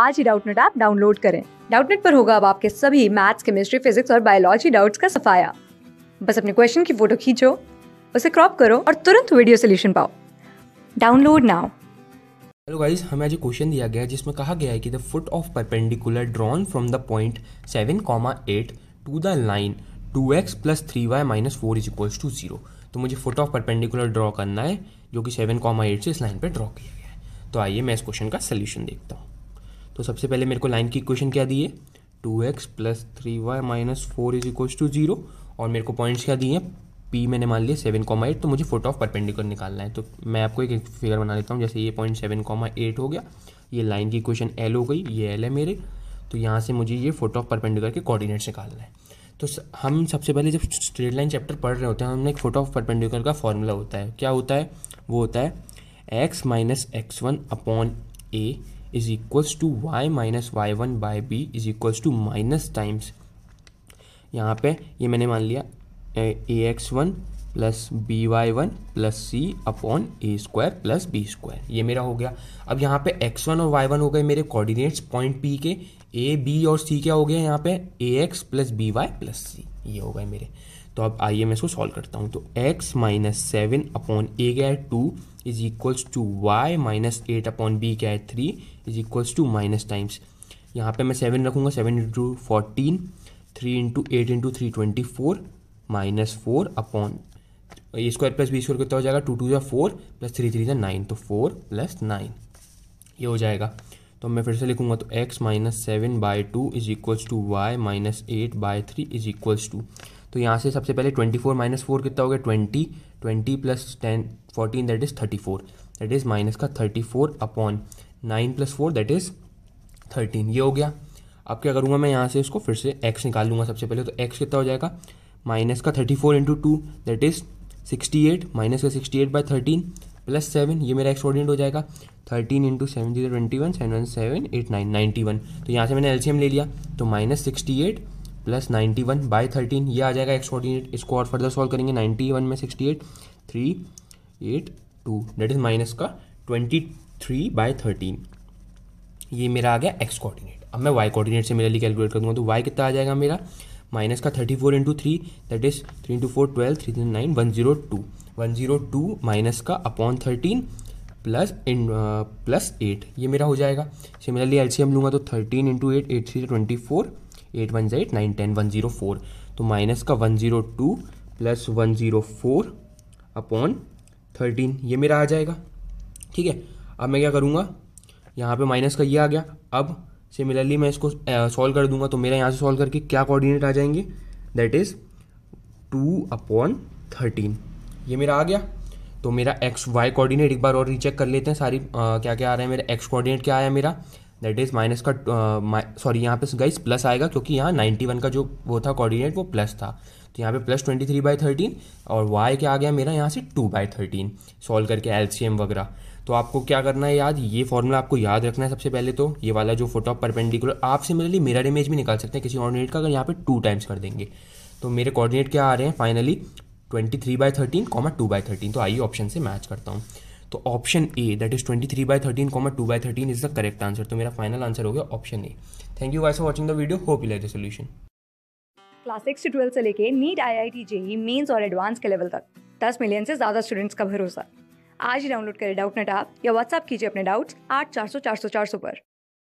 आज ही Doubtnut app download करें डाउटनेट पर होगा अब आपके सभी मैथ्स केमिस्ट्री फिजिक्स और बायोलॉजी डाउट्स का सफाया बस अपने क्वेश्चन की फोटो खींचो उसे क्रॉप करो और तुरंत वीडियो सोल्यूशन पाओ डाउनलोड नाउ हेलो गाइस हमें आज क्वेश्चन दिया गया है जिसमें कहा गया है कि the foot of perpendicular drawn from the point seven comma eight to the line two x plus three y minus four is equals to zero तो मुझे फुट ऑफ परपेंडिकुलर ड्रॉ करना है जो कि सेवन कॉमा एट से इस line पर draw किया गया है तो आइए मैं इस क्वेश्चन का सोल्यूशन देखता हूँ तो सबसे पहले मेरे को लाइन की इक्वेशन क्या दी है two x plus three y minus four is equal to zero और मेरे को पॉइंट्स क्या दिए हैं पी मैंने मान लिया सेवन कॉमा एट तो मुझे फोटो ऑफ परपेंडिकुलर निकालना है तो मैं आपको एक, फिगर बना लेता हूँ जैसे ये पॉइंट सेवन कॉमा एट हो गया ये लाइन की इक्वेशन एल हो गई ये एल है मेरे तो यहाँ से मुझे ये फोटो ऑफ परपेंडिकुलर के कॉर्डिनेट्स निकालना है तो हम सबसे पहले जब स्ट्रेट लाइन चैप्टर पढ़ रहे होते हैं हमने एक फोटो ऑफ परपेंडिकुलर का फॉर्मूला होता है क्या होता है वो होता है x minus x one upon A is equals to y minus y one by B is equals to minus times यहाँ पे ये मैंने मान लिया A x one plus B y one plus C upon A square plus B square ये मेरा हो गया अब यहाँ पे एक्स वन और वाई वन हो गए मेरे कोऑर्डिनेट्स पॉइंट पी के ए बी और सी क्या हो गया यहाँ पे A x plus B y plus C ये हो गए मेरे तो अब आइए मैं इसको सॉल्व करता हूँ तो x minus seven upon A क्या two is equals to y minus eight upon B क्या three is equals to minus times यहाँ पे मैं सेवन रखूँगा seven into fourteen three into eight into three twenty four minus four upon A square plus B square कितना हो जाएगा two two या four plus three three या nine तो फोर प्लस नाइन ये हो जाएगा तो मैं फिर से लिखूंगा तो x minus seven by two is equals to y minus eight by three is equals to तो यहाँ से सबसे पहले ट्वेंटी फोर माइनस फोर कितना हो गया twenty twenty plus ten fourteen that is thirty four that is minus का thirty four upon nine plus four that is thirteen ये हो गया अब क्या करूँगा मैं यहाँ से इसको फिर से एक्स निकाल लूँगा सबसे पहले तो एक्स कितना हो जाएगा माइनस का thirty four into two that is sixty eight minus का sixty eight by thirteen plus seven ये मेरा एक्सपोर्डेंट हो जाएगा thirteen into seven zero twenty one seven one seven eight nine ninety one तो यहाँ से मैंने एलसीएम ले लिया तो minus sixty eight plus ninety one by thirteen ये आ जाएगा एक्स कोऑर्डिनेट इसको और फर्दर सॉल्व करेंगे नाइन्टी वन में sixty eight three eight two that is minus का ट्वेंटी थ्री बाई थर्टीन ये मेरा आ गया एक्स कोऑर्डिनेट अब मैं वाई कोऑर्डिनेट से मेरे लिए कैलकुलेट कर दूंगा तो वाई कितना आ जाएगा मेरा माइनस का thirty four into three that is three into four twelve three three nine one zero two one zero two minus का upon thirteen plus in plus eight ये मेरा हो जाएगा सिमिलरली एल सी एम लूँगा तो thirteen into eight eight three twenty four eight one ज़ा nine ten one zero four तो minus का one zero two plus one zero four upon thirteen ये मेरा आ जाएगा ठीक है अब मैं क्या करूँगा यहाँ पे माइनस का ये आ गया अब सिमिलरली मैं इसको सॉल्व कर दूंगा तो मेरा यहाँ से सॉल्व करके क्या कोऑर्डिनेट आ जाएंगे that is two upon thirteen ये मेरा आ गया तो मेरा एक्स वाई कोऑर्डिनेट एक बार और रीचेक कर लेते हैं सारी आ, क्या क्या आ रहा है मेरा एक्स कोऑर्डिनेट क्या आया मेरा दैट इज़ माइनस का सॉरी uh, यहाँ पे गाइस प्लस आएगा क्योंकि यहाँ नाइन्टी वन का जो वो था कोऑर्डिनेट वो प्लस था तो यहाँ पे plus twenty three by thirteen और वाई क्या आ गया मेरा यहाँ से टू बाई थर्टीन सॉल्व करके एलसीएम वगैरह तो आपको क्या करना है याद ये फॉर्मूला आपको याद रखना है सबसे पहले तो ये वाला जो फोटो परपेंडिकुलर आप सिमिलरली मिरर इमेज भी निकाल सकते हैं किसी ऑर्डिनेट का अगर यहाँ पे टू टाइम्स कर देंगे तो मेरे कोऑर्डिनेट क्या आ रहे हैं finally twenty three by thirteen comma two by thirteen तो आइए ऑप्शन e से मैच करता हूँ तो option A that is twenty three by thirteen comma two by thirteen is the correct answer तो मेरा फाइनल आंसर हो गया option A thank you vice for watching the video hope you like the solution class six से twelfth से लेके NEET IIT JEE mains और advance के level तक दस मिलियन से ज़्यादा स्टूडेंट्स का भरोसा आज ही डाउनलोड करें डाउट नेट ऐप या व्हाट्सअप कीजिए अपने डाउट्स आठ चार सौ चार सौ चार सौ पर